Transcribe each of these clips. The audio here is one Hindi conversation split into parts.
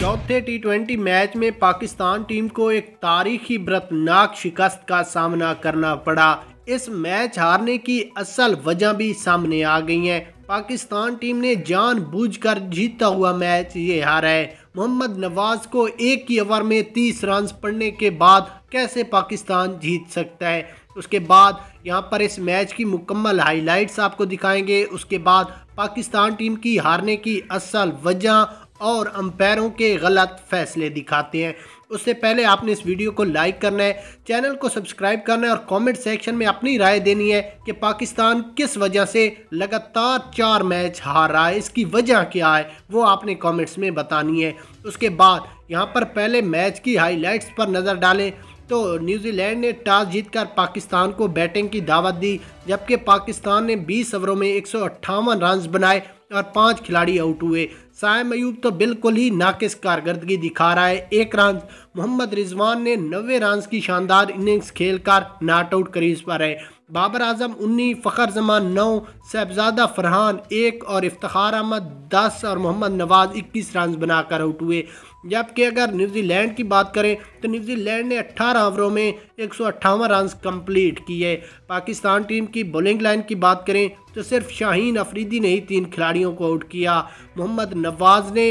चौथे टी ट्वेंटी मैच में पाकिस्तान टीम को एक तारीखी व्रतनाक शिकस्त का सामना करना पड़ा इस मैच हारने की असल वजह भी सामने आ गई है पाकिस्तान टीम ने जानबूझकर जीता हुआ मैच ये हारा है मोहम्मद नवाज को एक ही ओवर में तीस रन पड़ने के बाद कैसे पाकिस्तान जीत सकता है उसके बाद यहाँ पर इस मैच की मुकम्मल हाइलाइट्स आपको दिखाएंगे उसके बाद पाकिस्तान टीम की हारने की असल वजह और अंपायरों के गलत फैसले दिखाते हैं उससे पहले आपने इस वीडियो को लाइक करना है चैनल को सब्सक्राइब करना है और कमेंट सेक्शन में अपनी राय देनी है कि पाकिस्तान किस वजह से लगातार चार मैच हार रहा है इसकी वजह क्या है वो आपने कमेंट्स में बतानी है उसके बाद यहाँ पर पहले मैच की हाईलाइट्स पर नज़र डालें तो न्यूजीलैंड ने टॉस जीतकर पाकिस्तान को बैटिंग की दावत दी जबकि पाकिस्तान ने 20 ओवरों में एक रन बनाए और पांच खिलाड़ी आउट हुए सायम अयूब तो बिल्कुल ही नाकिस कारकर्दगी दिखा रहा है एक रन मोहम्मद रिजवान ने नबे रन की शानदार इनिंग्स खेलकर नॉट आउट करीज पर है बाबर आजम उन्नीस फ़खर जमान नौ साहबजादा फरहान एक और इफ्तार अहमद दस और मोहम्मद नवाज इक्कीस रन बनाकर आउट हुए जबकि अगर न्यूजीलैंड की बात करें तो न्यूजीलैंड ने 18 ओवरों में एक सौ रन कंप्लीट किए पाकिस्तान टीम की बॉलिंग लाइन की बात करें तो सिर्फ शाहीन अफरीदी ने ही तीन खिलाड़ियों को आउट किया मोहम्मद नवाज ने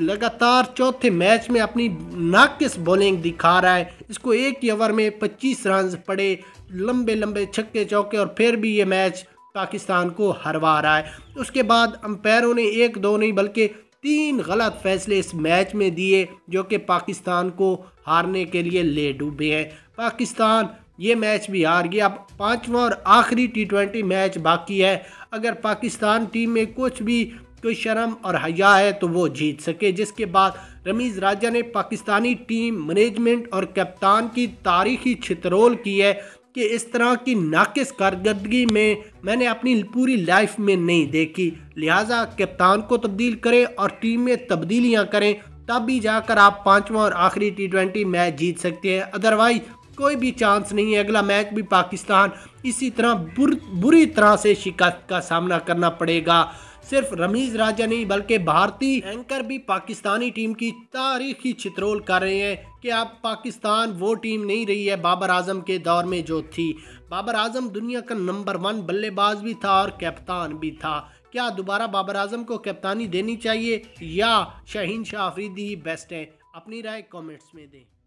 लगातार चौथे मैच में अपनी नाकिस बॉलिंग दिखा रहा है इसको एक ही ओवर में 25 रन पड़े लंबे लंबे छक्के चौके और फिर भी ये मैच पाकिस्तान को हरवा रहा है उसके बाद अंपायरों ने एक दो नहीं बल्कि तीन गलत फैसले इस मैच में दिए जो कि पाकिस्तान को हारने के लिए ले डूबे हैं पाकिस्तान ये मैच भी हार गया पाँचवा और आखिरी टी ट्वेंटी मैच बाकी है अगर पाकिस्तान टीम में कुछ भी कोई शर्म और हया है तो वो जीत सके जिसके बाद रमीज़ राजा ने पाकिस्तानी टीम मैनेजमेंट और कप्तान की तारीखी छतरोल की है कि इस तरह की नाकस कारकर्दगी में मैंने अपनी पूरी लाइफ में नहीं देखी लिहाजा कप्तान को तब्दील करें और टीम में तब्दीलियाँ करें तब भी जाकर आप पाँचवा और आखिरी टी ट्वेंटी मैच जीत सकते हैं अदरवाइज़ कोई भी चांस नहीं है अगला मैच भी पाकिस्तान इसी तरह बुर, बुरी तरह से शिकस्त का सामना करना पड़ेगा सिर्फ रमीज राजा नहीं बल्कि भारतीय एंकर भी पाकिस्तानी टीम की तारीखी चित्रोल कर रहे हैं कि अब पाकिस्तान वो टीम नहीं रही है बाबर आजम के दौर में जो थी बाबर आजम दुनिया का नंबर वन बल्लेबाज भी था और कप्तान भी था क्या दोबारा बाबर आजम को कप्तानी देनी चाहिए या शहीन शाह आफरीदी ही बेस्ट हैं अपनी राय कमेंट्स में दें